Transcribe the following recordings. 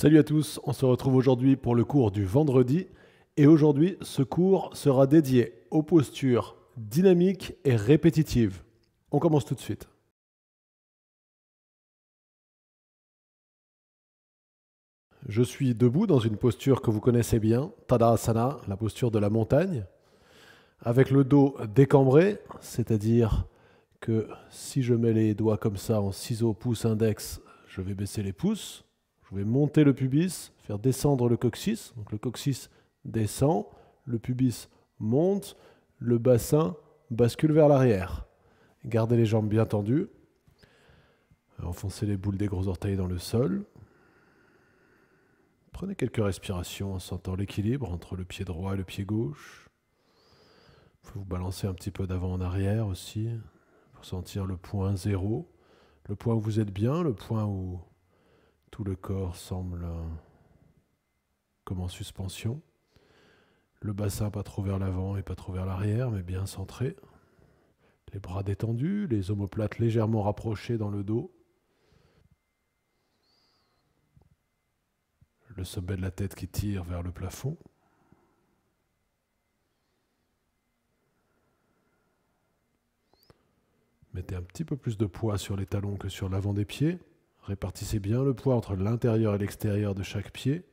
Salut à tous, on se retrouve aujourd'hui pour le cours du vendredi et aujourd'hui ce cours sera dédié aux postures dynamiques et répétitives. On commence tout de suite. Je suis debout dans une posture que vous connaissez bien, Tadasana, la posture de la montagne, avec le dos décambré, c'est-à-dire que si je mets les doigts comme ça en ciseaux pouce index, je vais baisser les pouces. Je vais monter le pubis, faire descendre le coccyx. Donc le coccyx descend, le pubis monte, le bassin bascule vers l'arrière. Gardez les jambes bien tendues. Enfoncez les boules des gros orteils dans le sol. Prenez quelques respirations en sentant l'équilibre entre le pied droit et le pied gauche. Vous pouvez vous balancer un petit peu d'avant en arrière aussi, pour sentir le point zéro, le point où vous êtes bien, le point où tout le corps semble euh, comme en suspension. Le bassin pas trop vers l'avant et pas trop vers l'arrière, mais bien centré. Les bras détendus, les omoplates légèrement rapprochées dans le dos. Le sommet de la tête qui tire vers le plafond. Mettez un petit peu plus de poids sur les talons que sur l'avant des pieds. Répartissez bien le poids entre l'intérieur et l'extérieur de chaque pied,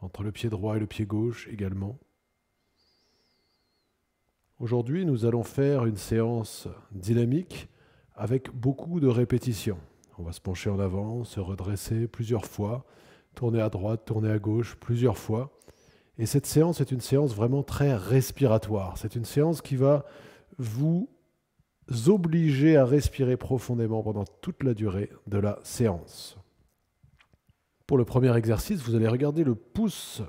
entre le pied droit et le pied gauche également. Aujourd'hui, nous allons faire une séance dynamique avec beaucoup de répétitions. On va se pencher en avant, se redresser plusieurs fois, tourner à droite, tourner à gauche plusieurs fois. Et cette séance est une séance vraiment très respiratoire. C'est une séance qui va vous obliger à respirer profondément pendant toute la durée de la séance. Pour le premier exercice, vous allez regarder le pouce,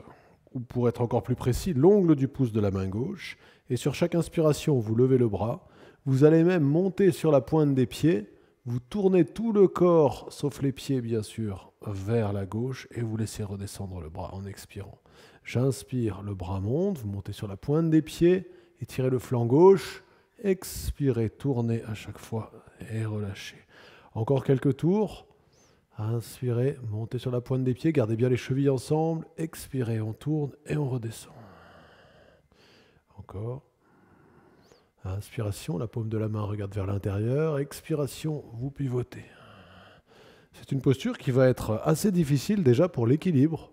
ou pour être encore plus précis, l'ongle du pouce de la main gauche, et sur chaque inspiration, vous levez le bras, vous allez même monter sur la pointe des pieds, vous tournez tout le corps, sauf les pieds bien sûr, vers la gauche et vous laissez redescendre le bras en expirant. J'inspire, le bras monte, vous montez sur la pointe des pieds, étirez le flanc gauche, Expirez, tournez à chaque fois et relâchez. Encore quelques tours. Inspirez, montez sur la pointe des pieds, gardez bien les chevilles ensemble. Expirez, on tourne et on redescend. Encore. Inspiration, la paume de la main regarde vers l'intérieur. Expiration, vous pivotez. C'est une posture qui va être assez difficile déjà pour l'équilibre.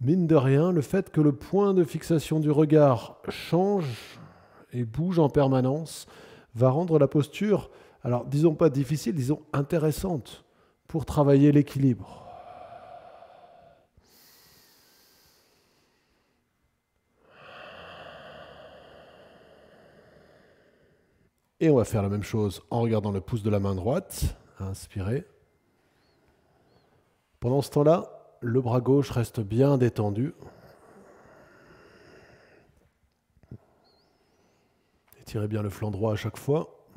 Mine de rien, le fait que le point de fixation du regard change et bouge en permanence, va rendre la posture, alors disons pas difficile, disons intéressante pour travailler l'équilibre. Et on va faire la même chose en regardant le pouce de la main droite. Inspirez. Pendant ce temps-là, le bras gauche reste bien détendu. Tirez bien le flanc droit à chaque fois.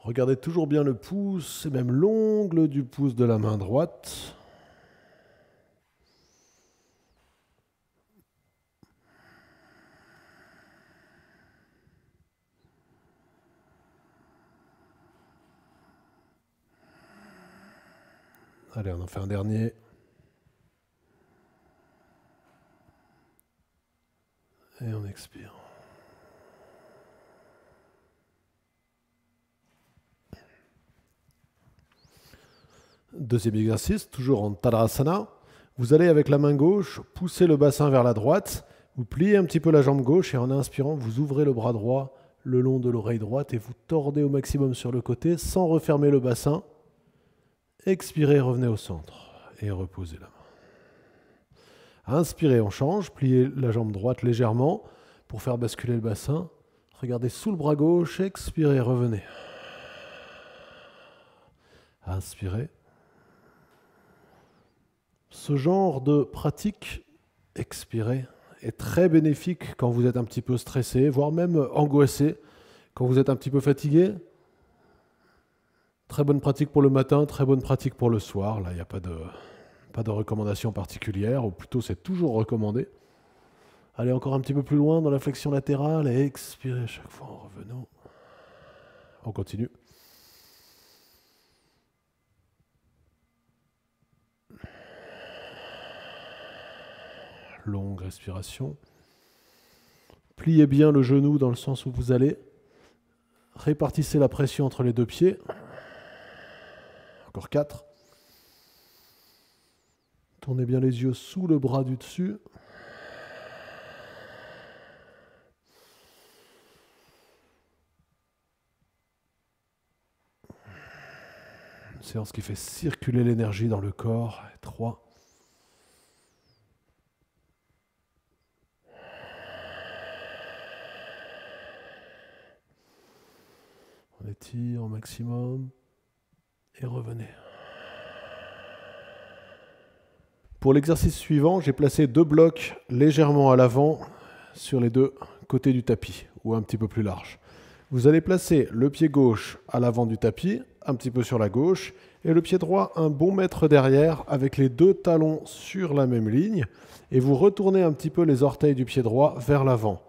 Regardez toujours bien le pouce et même l'ongle du pouce de la main droite. Allez, on en fait un dernier. et on expire. Deuxième exercice, toujours en Tadasana. Vous allez avec la main gauche pousser le bassin vers la droite. Vous pliez un petit peu la jambe gauche et en inspirant, vous ouvrez le bras droit le long de l'oreille droite et vous tordez au maximum sur le côté sans refermer le bassin. Expirez, revenez au centre et reposez la main. Inspirez, on change. Pliez la jambe droite légèrement pour faire basculer le bassin. Regardez sous le bras gauche. Expirez, revenez. Inspirez. Ce genre de pratique, expirez, est très bénéfique quand vous êtes un petit peu stressé, voire même angoissé, quand vous êtes un petit peu fatigué. Très bonne pratique pour le matin, très bonne pratique pour le soir. Là, il n'y a pas de pas de recommandation particulière, ou plutôt c'est toujours recommandé. Allez encore un petit peu plus loin dans la flexion latérale et expirez chaque fois en revenant. On continue. Longue respiration. Pliez bien le genou dans le sens où vous allez. Répartissez la pression entre les deux pieds. Encore quatre est bien les yeux sous le bras du dessus. Une séance qui fait circuler l'énergie dans le corps. 3. On étire au maximum et revenez. Pour l'exercice suivant, j'ai placé deux blocs légèrement à l'avant sur les deux côtés du tapis, ou un petit peu plus large. Vous allez placer le pied gauche à l'avant du tapis, un petit peu sur la gauche, et le pied droit un bon mètre derrière avec les deux talons sur la même ligne, et vous retournez un petit peu les orteils du pied droit vers l'avant.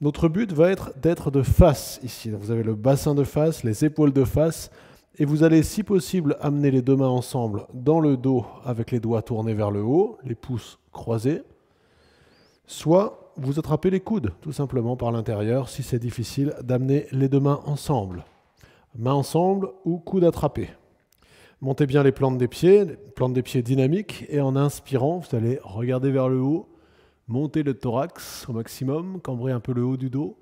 Notre but va être d'être de face ici. Vous avez le bassin de face, les épaules de face, et vous allez, si possible, amener les deux mains ensemble dans le dos avec les doigts tournés vers le haut, les pouces croisés. Soit vous attrapez les coudes, tout simplement par l'intérieur, si c'est difficile d'amener les deux mains ensemble. Mains ensemble ou coudes attrapés. Montez bien les plantes des pieds, plantes des pieds dynamiques, et en inspirant, vous allez regarder vers le haut, monter le thorax au maximum, cambrer un peu le haut du dos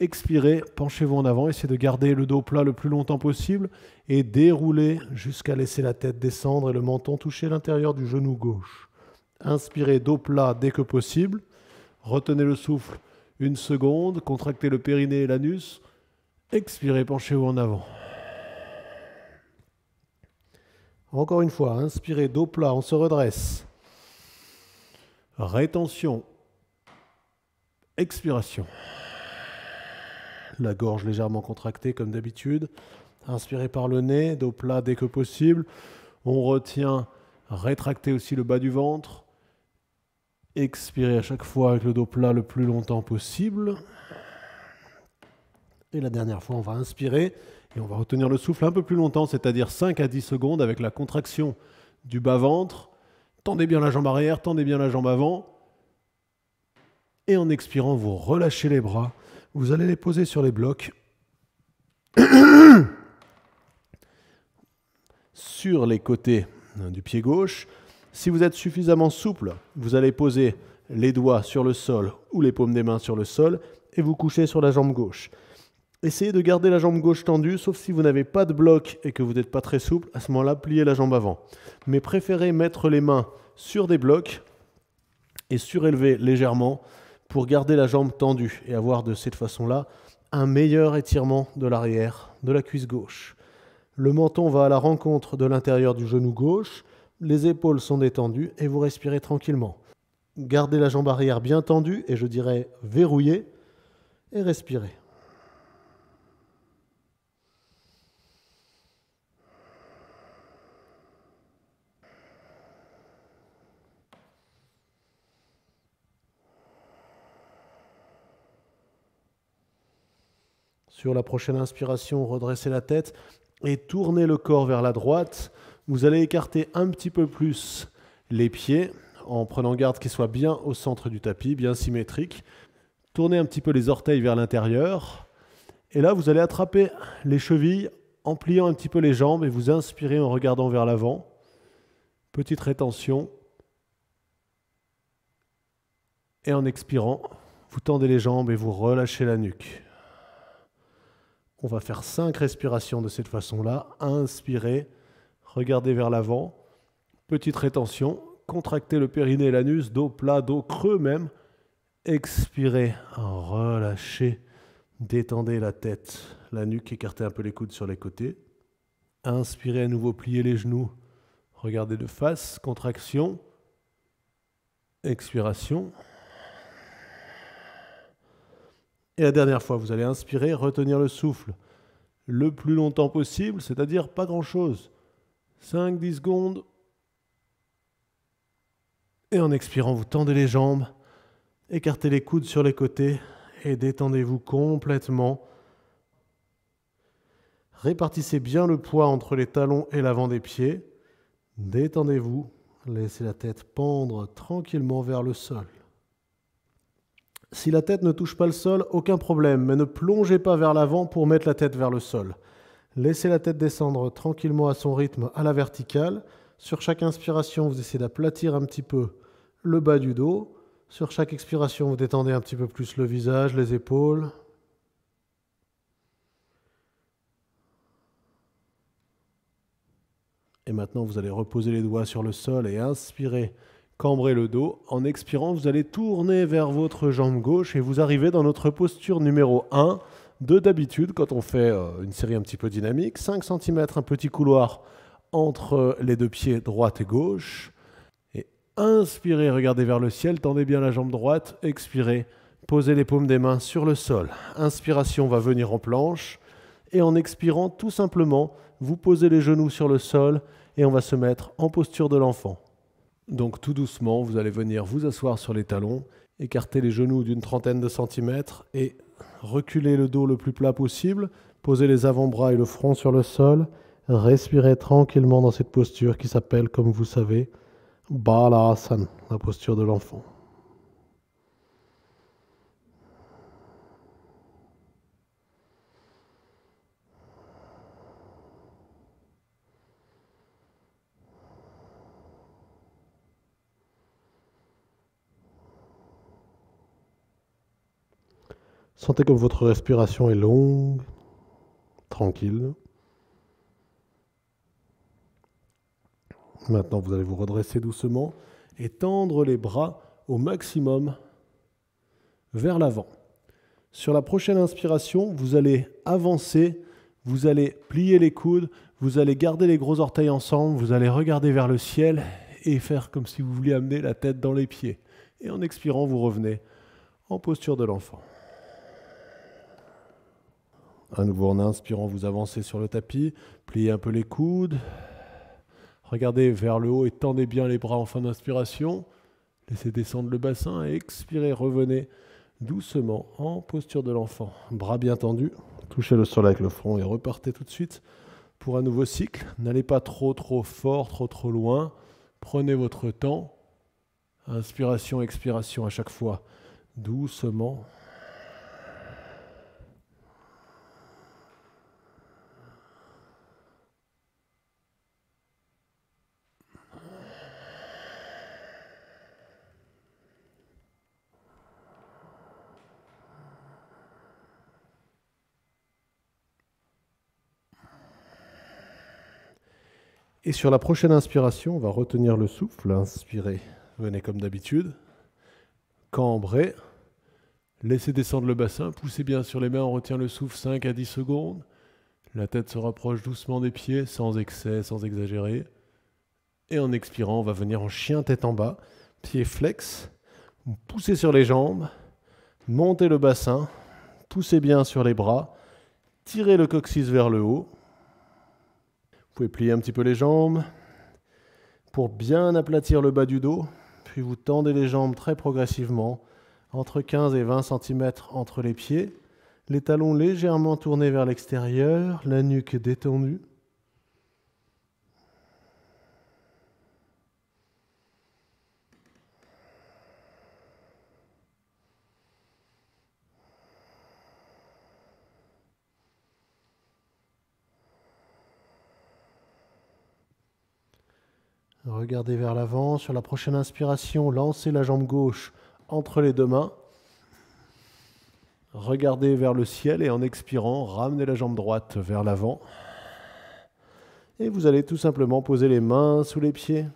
expirez, penchez-vous en avant, essayez de garder le dos plat le plus longtemps possible et déroulez jusqu'à laisser la tête descendre et le menton toucher l'intérieur du genou gauche. Inspirez dos plat dès que possible, retenez le souffle une seconde, contractez le périnée et l'anus, expirez, penchez-vous en avant. Encore une fois, inspirez dos plat, on se redresse. Rétention. Expiration la gorge légèrement contractée comme d'habitude. Inspirez par le nez, dos plat dès que possible. On retient, rétractez aussi le bas du ventre. Expirez à chaque fois avec le dos plat le plus longtemps possible. Et la dernière fois, on va inspirer et on va retenir le souffle un peu plus longtemps, c'est-à-dire 5 à 10 secondes avec la contraction du bas-ventre. Tendez bien la jambe arrière, tendez bien la jambe avant. Et en expirant, vous relâchez les bras vous allez les poser sur les blocs. sur les côtés du pied gauche. Si vous êtes suffisamment souple, vous allez poser les doigts sur le sol ou les paumes des mains sur le sol et vous couchez sur la jambe gauche. Essayez de garder la jambe gauche tendue, sauf si vous n'avez pas de blocs et que vous n'êtes pas très souple, à ce moment-là, pliez la jambe avant. Mais préférez mettre les mains sur des blocs et surélever légèrement pour garder la jambe tendue et avoir de cette façon-là un meilleur étirement de l'arrière de la cuisse gauche. Le menton va à la rencontre de l'intérieur du genou gauche, les épaules sont détendues et vous respirez tranquillement. Gardez la jambe arrière bien tendue et je dirais verrouillée et respirez. Sur la prochaine inspiration, redressez la tête et tournez le corps vers la droite. Vous allez écarter un petit peu plus les pieds en prenant garde qu'ils soient bien au centre du tapis, bien symétriques. Tournez un petit peu les orteils vers l'intérieur. Et là, vous allez attraper les chevilles en pliant un petit peu les jambes et vous inspirez en regardant vers l'avant. Petite rétention. Et en expirant, vous tendez les jambes et vous relâchez la nuque. On va faire 5 respirations de cette façon-là. Inspirez, regardez vers l'avant. Petite rétention, contractez le périnée et l'anus, dos plat, dos creux même. Expirez, relâchez, détendez la tête, la nuque, écartez un peu les coudes sur les côtés. Inspirez à nouveau, pliez les genoux, regardez de face, contraction, expiration. Et la dernière fois, vous allez inspirer, retenir le souffle le plus longtemps possible, c'est-à-dire pas grand-chose. 5-10 secondes. Et en expirant, vous tendez les jambes, écartez les coudes sur les côtés et détendez-vous complètement. Répartissez bien le poids entre les talons et l'avant des pieds. Détendez-vous, laissez la tête pendre tranquillement vers le sol. Si la tête ne touche pas le sol, aucun problème, mais ne plongez pas vers l'avant pour mettre la tête vers le sol. Laissez la tête descendre tranquillement à son rythme à la verticale. Sur chaque inspiration, vous essayez d'aplatir un petit peu le bas du dos. Sur chaque expiration, vous détendez un petit peu plus le visage, les épaules. Et maintenant, vous allez reposer les doigts sur le sol et inspirer Cambrez le dos. En expirant, vous allez tourner vers votre jambe gauche et vous arrivez dans notre posture numéro 1 de d'habitude quand on fait euh, une série un petit peu dynamique. 5 cm, un petit couloir entre les deux pieds droite et gauche. Et inspirez, regardez vers le ciel, tendez bien la jambe droite, expirez, posez les paumes des mains sur le sol. Inspiration va venir en planche. Et en expirant, tout simplement, vous posez les genoux sur le sol et on va se mettre en posture de l'enfant. Donc tout doucement, vous allez venir vous asseoir sur les talons, écarter les genoux d'une trentaine de centimètres et reculer le dos le plus plat possible, poser les avant-bras et le front sur le sol, respirer tranquillement dans cette posture qui s'appelle, comme vous savez, Balasana, la posture de l'enfant. Sentez comme votre respiration est longue, tranquille. Maintenant, vous allez vous redresser doucement et tendre les bras au maximum vers l'avant. Sur la prochaine inspiration, vous allez avancer, vous allez plier les coudes, vous allez garder les gros orteils ensemble, vous allez regarder vers le ciel et faire comme si vous vouliez amener la tête dans les pieds. Et en expirant, vous revenez en posture de l'enfant. À nouveau en inspirant, vous avancez sur le tapis, pliez un peu les coudes, regardez vers le haut et tendez bien les bras en fin d'inspiration. Laissez descendre le bassin et expirez, revenez doucement en posture de l'enfant. Bras bien tendus, touchez le sol avec le front et repartez tout de suite pour un nouveau cycle. N'allez pas trop trop fort, trop trop loin. Prenez votre temps. Inspiration, expiration à chaque fois. Doucement. Et sur la prochaine inspiration, on va retenir le souffle. Inspirez, venez comme d'habitude. Cambrer. Laissez descendre le bassin. Poussez bien sur les mains, on retient le souffle 5 à 10 secondes. La tête se rapproche doucement des pieds, sans excès, sans exagérer. Et en expirant, on va venir en chien tête en bas, pieds flex. Poussez sur les jambes, montez le bassin, poussez bien sur les bras, tirez le coccyx vers le haut pouvez plier un petit peu les jambes pour bien aplatir le bas du dos, puis vous tendez les jambes très progressivement, entre 15 et 20 cm entre les pieds, les talons légèrement tournés vers l'extérieur, la nuque détendue. Regardez vers l'avant. Sur la prochaine inspiration, lancez la jambe gauche entre les deux mains. Regardez vers le ciel et en expirant, ramenez la jambe droite vers l'avant. Et vous allez tout simplement poser les mains sous les pieds.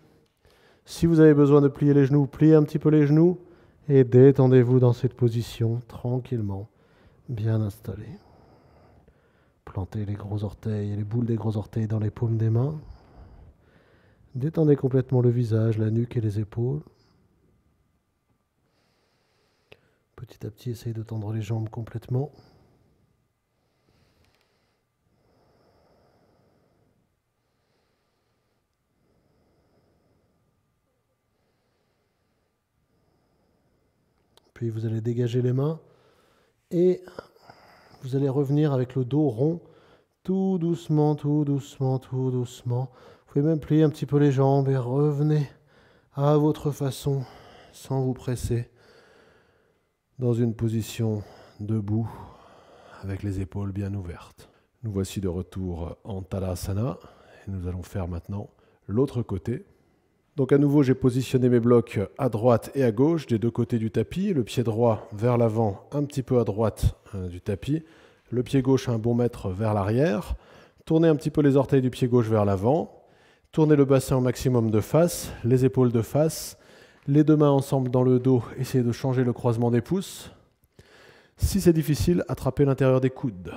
Si vous avez besoin de plier les genoux, pliez un petit peu les genoux et détendez-vous dans cette position tranquillement, bien installé. Plantez les gros orteils et les boules des gros orteils dans les paumes des mains. Détendez complètement le visage, la nuque et les épaules. Petit à petit, essayez de tendre les jambes complètement. Puis vous allez dégager les mains et vous allez revenir avec le dos rond, tout doucement, tout doucement, tout doucement. Vous pouvez même plier un petit peu les jambes et revenez à votre façon, sans vous presser, dans une position debout, avec les épaules bien ouvertes. Nous voici de retour en Tadasana, et nous allons faire maintenant l'autre côté. Donc à nouveau, j'ai positionné mes blocs à droite et à gauche des deux côtés du tapis, le pied droit vers l'avant, un petit peu à droite euh, du tapis, le pied gauche un bon mètre vers l'arrière, tournez un petit peu les orteils du pied gauche vers l'avant, Tournez le bassin au maximum de face, les épaules de face, les deux mains ensemble dans le dos, essayez de changer le croisement des pouces. Si c'est difficile, attrapez l'intérieur des coudes.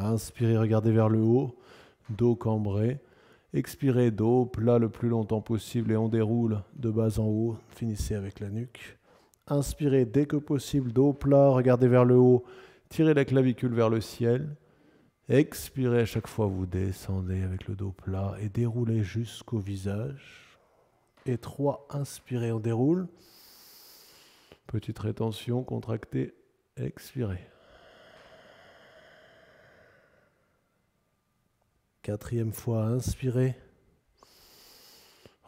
Inspirez, regardez vers le haut, dos cambré. Expirez, dos plat le plus longtemps possible et on déroule de bas en haut. Finissez avec la nuque. Inspirez dès que possible, dos plat, regardez vers le haut, tirez la clavicule vers le ciel. Expirez à chaque fois, vous descendez avec le dos plat et déroulez jusqu'au visage. Et trois inspirez, on déroule. Petite rétention, contractez, expirez. Quatrième fois, inspirez.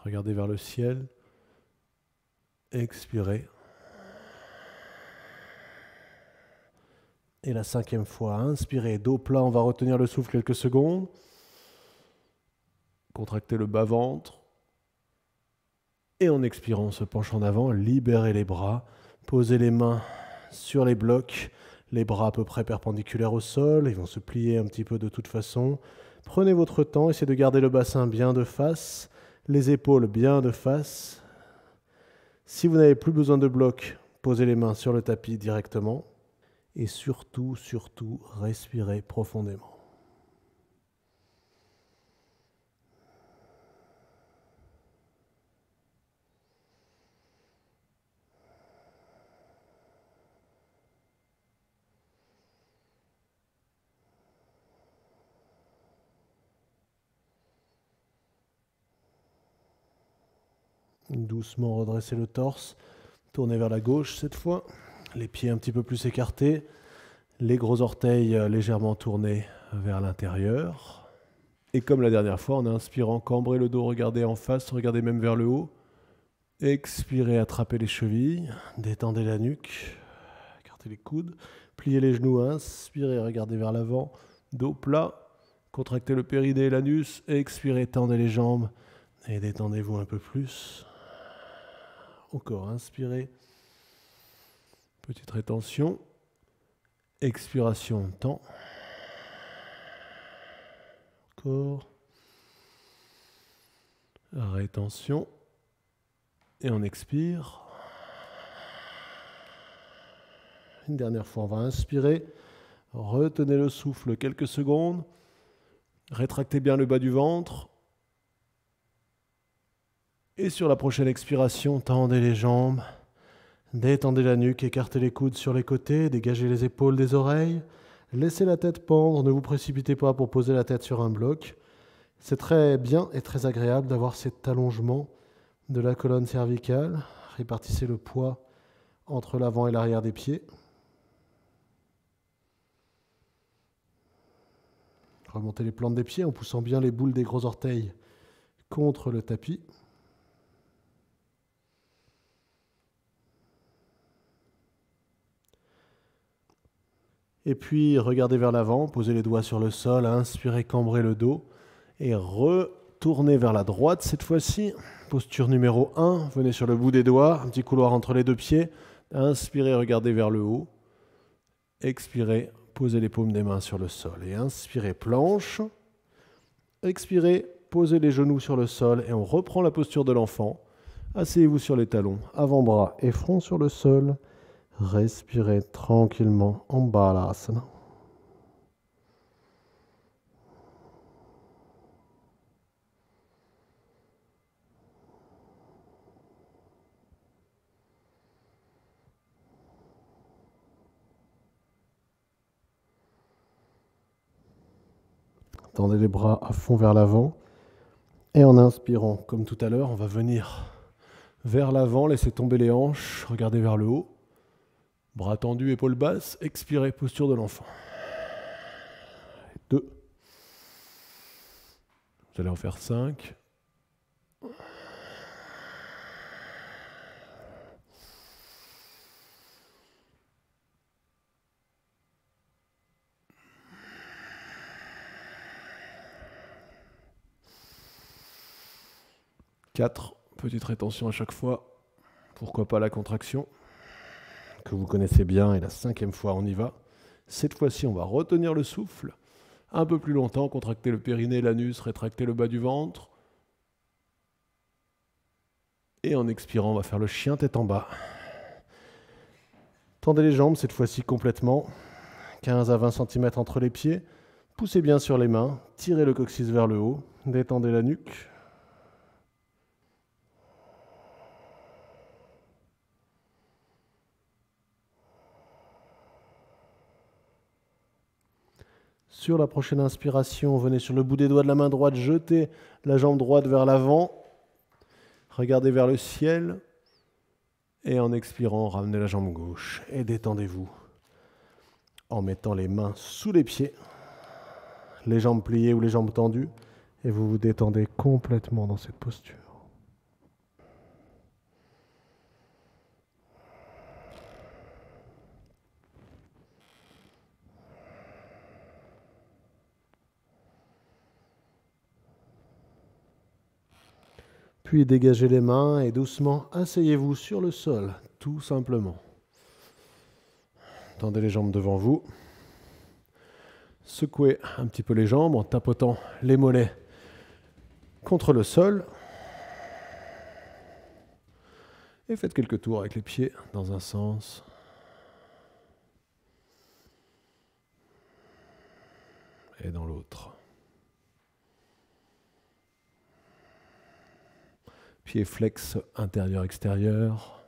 Regardez vers le ciel. Expirez. Et la cinquième fois, inspirez, dos plat, on va retenir le souffle quelques secondes. Contractez le bas-ventre. Et en expirant, on se penche en avant, libérez les bras, posez les mains sur les blocs, les bras à peu près perpendiculaires au sol, ils vont se plier un petit peu de toute façon. Prenez votre temps, essayez de garder le bassin bien de face, les épaules bien de face. Si vous n'avez plus besoin de blocs, posez les mains sur le tapis directement et surtout, surtout, respirez profondément. Doucement redresser le torse, tournez vers la gauche cette fois les pieds un petit peu plus écartés, les gros orteils euh, légèrement tournés vers l'intérieur. Et comme la dernière fois, en inspirant, cambrer le dos, regarder en face, regarder même vers le haut. Expirez, attrapez les chevilles, détendez la nuque, écartez les coudes, pliez les genoux, inspirez, regardez vers l'avant, dos plat, contractez le périnée et l'anus, expirez, tendez les jambes et détendez-vous un peu plus. Encore, inspirez. Petite rétention. Expiration, temps. Encore. Rétention. Et on expire. Une dernière fois, on va inspirer. Retenez le souffle quelques secondes. Rétractez bien le bas du ventre. Et sur la prochaine expiration, tendez les jambes. Détendez la nuque, écartez les coudes sur les côtés, dégagez les épaules des oreilles, laissez la tête pendre, ne vous précipitez pas pour poser la tête sur un bloc. C'est très bien et très agréable d'avoir cet allongement de la colonne cervicale. Répartissez le poids entre l'avant et l'arrière des pieds. Remontez les plantes des pieds en poussant bien les boules des gros orteils contre le tapis. Et puis regardez vers l'avant, posez les doigts sur le sol, inspirez, cambrez le dos et retournez vers la droite cette fois-ci. Posture numéro 1, venez sur le bout des doigts, un petit couloir entre les deux pieds. Inspirez, regardez vers le haut. Expirez, posez les paumes des mains sur le sol. Et inspirez, planche. Expirez, posez les genoux sur le sol et on reprend la posture de l'enfant. Asseyez-vous sur les talons, avant-bras et front sur le sol. Respirez tranquillement en balasana. Tendez les bras à fond vers l'avant. Et en inspirant, comme tout à l'heure, on va venir vers l'avant, laisser tomber les hanches, regarder vers le haut. Bras tendus, épaules basses, expirez, posture de l'enfant. Deux. Vous allez en faire cinq. Quatre. Petite rétention à chaque fois. Pourquoi pas la contraction que vous connaissez bien, et la cinquième fois, on y va. Cette fois-ci, on va retenir le souffle un peu plus longtemps, contracter le périnée, l'anus, rétracter le bas du ventre. Et en expirant, on va faire le chien tête en bas. Tendez les jambes cette fois-ci complètement, 15 à 20 cm entre les pieds. Poussez bien sur les mains, tirez le coccyx vers le haut, détendez la nuque, Sur la prochaine inspiration, venez sur le bout des doigts de la main droite, jetez la jambe droite vers l'avant, regardez vers le ciel, et en expirant, ramenez la jambe gauche et détendez-vous en mettant les mains sous les pieds, les jambes pliées ou les jambes tendues, et vous vous détendez complètement dans cette posture. Puis dégagez les mains et doucement asseyez-vous sur le sol, tout simplement. Tendez les jambes devant vous. Secouez un petit peu les jambes en tapotant les mollets contre le sol. Et faites quelques tours avec les pieds dans un sens. Et dans l'autre. Pieds flex intérieur-extérieur.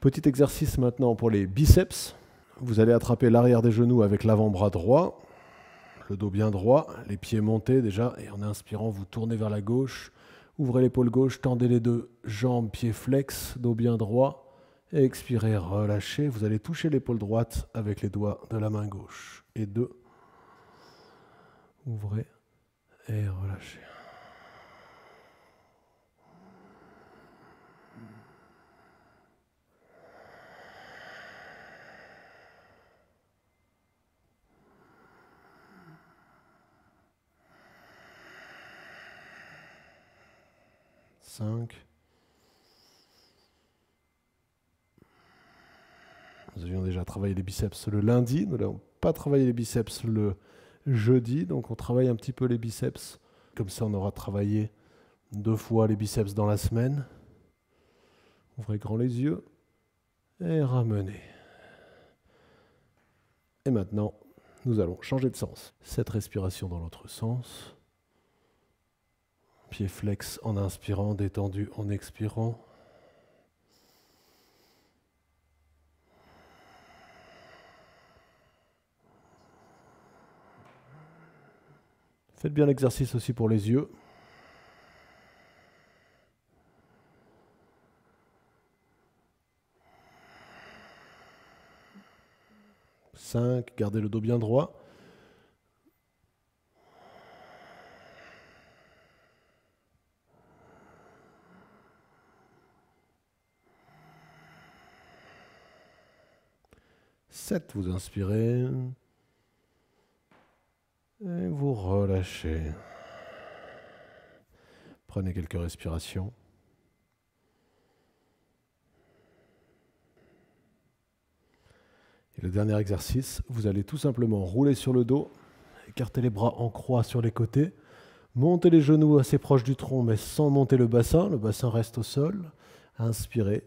Petit exercice maintenant pour les biceps. Vous allez attraper l'arrière des genoux avec l'avant-bras droit, le dos bien droit, les pieds montés déjà, et en inspirant, vous tournez vers la gauche, ouvrez l'épaule gauche, tendez les deux jambes, pieds flex, dos bien droit, et expirez, relâchez. Vous allez toucher l'épaule droite avec les doigts de la main gauche. Et deux, Ouvrez et relâchez. Cinq. Nous avions déjà travaillé les biceps le lundi, nous n'avons pas travaillé les biceps le jeudi. Donc on travaille un petit peu les biceps. Comme ça, on aura travaillé deux fois les biceps dans la semaine. Ouvrez grand les yeux et ramenez. Et maintenant, nous allons changer de sens. Cette respiration dans l'autre sens. Pied flex en inspirant, détendu en expirant. Faites bien l'exercice aussi pour les yeux. Cinq, gardez le dos bien droit. Sept, vous inspirez. Et vous relâchez. Prenez quelques respirations. Et le dernier exercice, vous allez tout simplement rouler sur le dos, écarter les bras en croix sur les côtés, monter les genoux assez proches du tronc mais sans monter le bassin, le bassin reste au sol. Inspirez.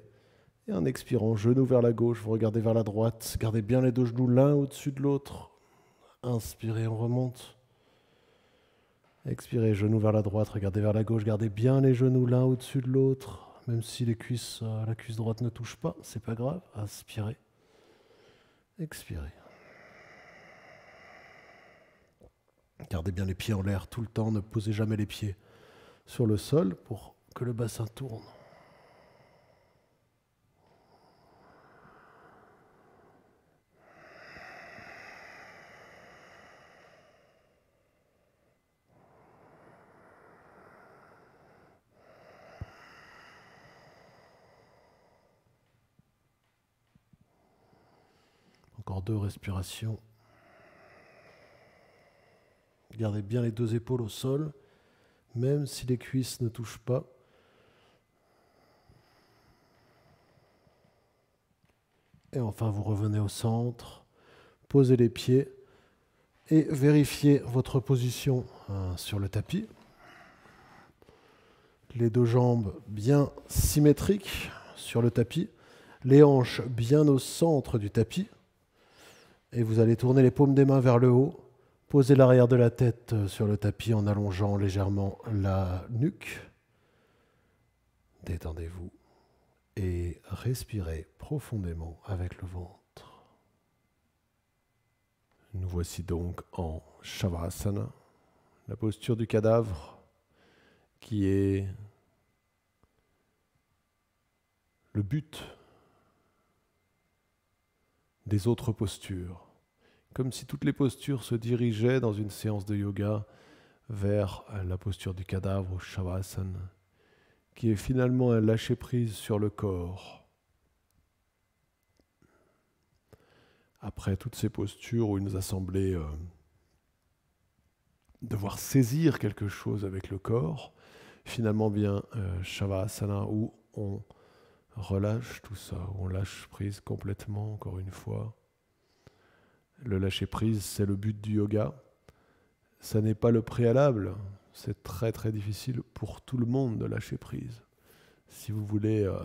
Et en expirant, genoux vers la gauche, vous regardez vers la droite, gardez bien les deux genoux l'un au-dessus de l'autre, Inspirez, on remonte. Expirez, genoux vers la droite, regardez vers la gauche, gardez bien les genoux l'un au-dessus de l'autre, même si les cuisses, euh, la cuisse droite ne touche pas, c'est pas grave. Inspirez, expirez. Gardez bien les pieds en l'air tout le temps, ne posez jamais les pieds sur le sol pour que le bassin tourne. respiration respirations. Gardez bien les deux épaules au sol, même si les cuisses ne touchent pas. Et enfin, vous revenez au centre, posez les pieds et vérifiez votre position hein, sur le tapis. Les deux jambes bien symétriques sur le tapis, les hanches bien au centre du tapis et vous allez tourner les paumes des mains vers le haut. poser l'arrière de la tête euh, sur le tapis en allongeant légèrement la nuque. Détendez-vous et respirez profondément avec le ventre. Nous voici donc en Shavasana, la posture du cadavre qui est le but des autres postures, comme si toutes les postures se dirigeaient dans une séance de yoga vers la posture du cadavre ou shavasana, qui est finalement un lâcher-prise sur le corps. Après toutes ces postures où il nous a semblé euh, devoir saisir quelque chose avec le corps, finalement bien, euh, shavasana où on relâche tout ça, on lâche prise complètement, encore une fois. Le lâcher prise, c'est le but du yoga. Ça n'est pas le préalable. C'est très très difficile pour tout le monde de lâcher prise. Si vous voulez euh,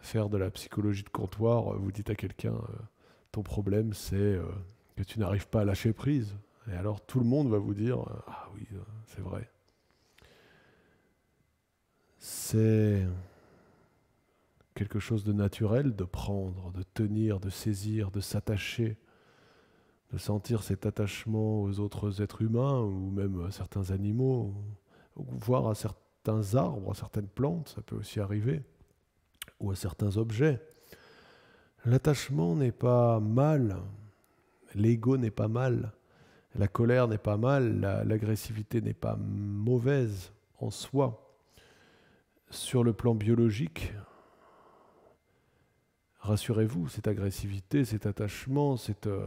faire de la psychologie de comptoir, euh, vous dites à quelqu'un euh, ton problème c'est que tu n'arrives pas à lâcher prise. Et alors tout le monde va vous dire ah oui, c'est vrai. C'est quelque chose de naturel de prendre, de tenir, de saisir, de s'attacher, de sentir cet attachement aux autres êtres humains ou même à certains animaux, voire à certains arbres, à certaines plantes, ça peut aussi arriver, ou à certains objets. L'attachement n'est pas mal, l'ego n'est pas mal, la colère n'est pas mal, l'agressivité n'est pas mauvaise en soi. Sur le plan biologique, rassurez-vous, cette agressivité, cet attachement, cette, euh,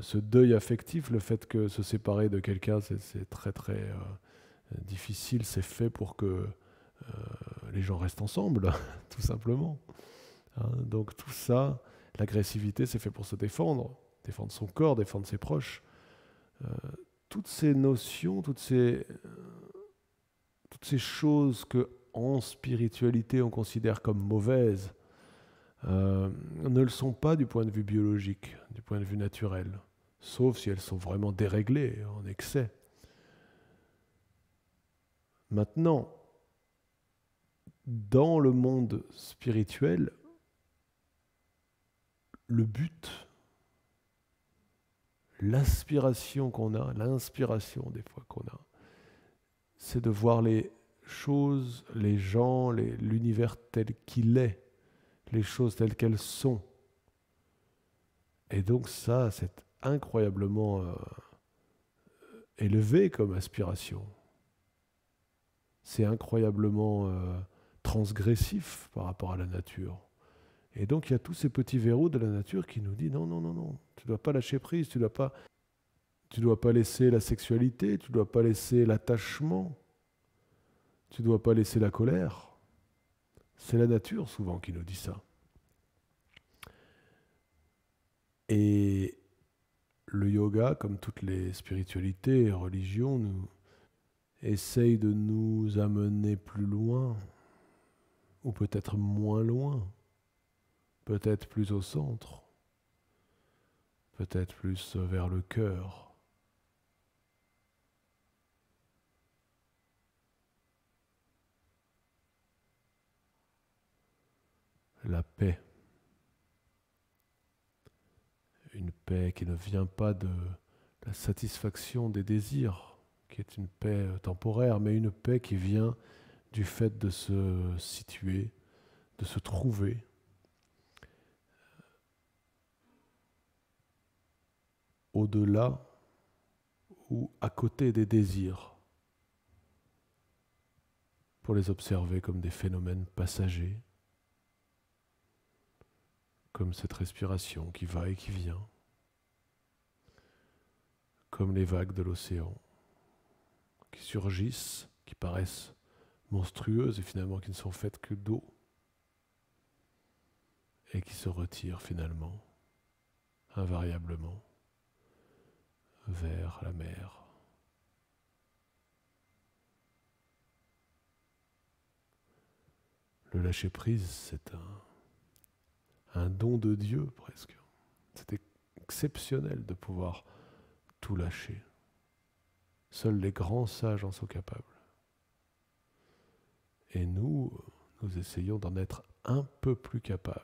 ce deuil affectif, le fait que se séparer de quelqu'un, c'est très très euh, difficile, c'est fait pour que euh, les gens restent ensemble, tout simplement. Hein. donc tout ça, l'agressivité, c'est fait pour se défendre, défendre son corps, défendre ses proches. toutes ces notions, toutes ces, toutes ces choses que en spiritualité on considère comme mauvaises, euh, ne le sont pas du point de vue biologique, du point de vue naturel, sauf si elles sont vraiment déréglées, en excès. Maintenant, dans le monde spirituel, le but, l'aspiration qu'on a, l'inspiration des fois qu'on a, c'est de voir les choses, les gens, l'univers tel qu'il est, les choses telles qu'elles sont. Et donc ça, c'est incroyablement euh, élevé comme aspiration. C'est incroyablement euh, transgressif par rapport à la nature. Et donc il y a tous ces petits verrous de la nature qui nous disent non, non, non, non, tu ne dois pas lâcher prise, tu ne pas... Tu dois pas laisser la sexualité, tu ne dois pas laisser l'attachement, tu ne dois pas laisser la colère. C'est la nature souvent qui nous dit ça. Et le yoga, comme toutes les spiritualités et religions, nous essaye de nous amener plus loin, ou peut-être moins loin, peut-être plus au centre, peut-être plus vers le cœur. la paix. Une paix qui ne vient pas de la satisfaction des désirs, qui est une paix euh, temporaire, mais une paix qui vient du fait de se situer, de se trouver. au-delà ou à côté des désirs, pour les observer comme des phénomènes passagers, comme cette respiration qui va et qui vient, comme les vagues de l'océan, qui surgissent, qui paraissent monstrueuses et finalement qui ne sont faites que d'eau, et qui se retirent finalement, invariablement, vers la mer. Le lâcher-prise, c'est un un don de Dieu presque. C'était exceptionnel de pouvoir tout lâcher. Seuls les grands sages en sont capables. Et nous, nous essayons d'en être un peu plus capables.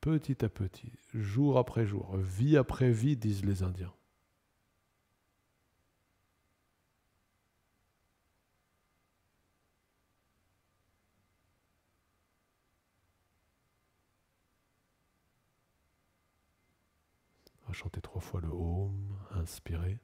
Petit à petit, jour après jour, vie après vie, disent les Indiens. chanter trois fois le Home, inspirez.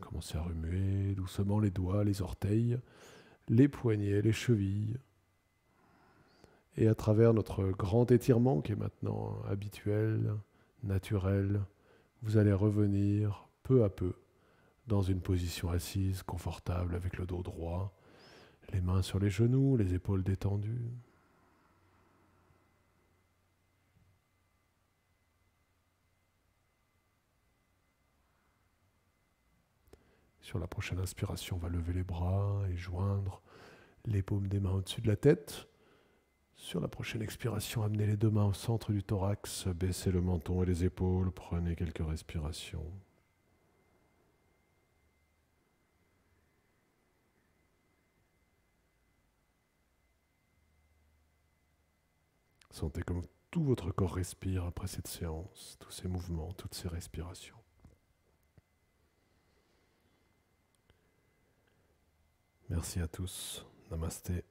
Commencez à remuer doucement les doigts, les orteils, les poignets, les chevilles. Et à travers notre grand étirement qui est maintenant habituel, naturel, vous allez revenir peu à peu dans une position assise, confortable, avec le dos droit, les mains sur les genoux, les épaules détendues. Sur la prochaine inspiration, on va lever les bras et joindre les paumes des mains au-dessus de la tête. Sur la prochaine expiration, amenez les deux mains au centre du thorax, baissez le menton et les épaules, prenez quelques respirations. Sentez comme tout votre corps respire après cette séance, tous ces mouvements, toutes ces respirations. Merci à tous. Namasté.